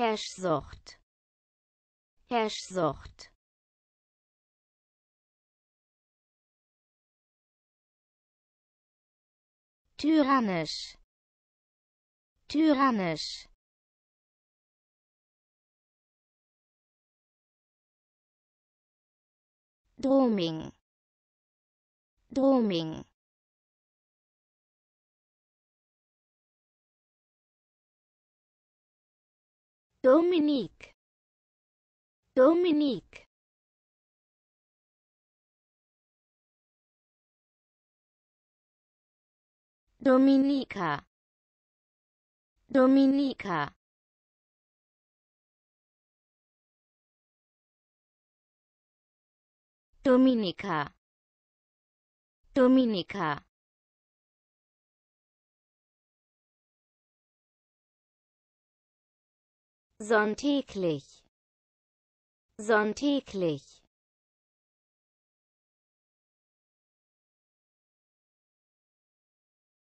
Cashsucht. Cashsucht. Tyrannisch. Tyrannisch. Droming. Droming. Dominique Dominique Dominica Dominica Dominica Dominica sonntäglich sonntäglich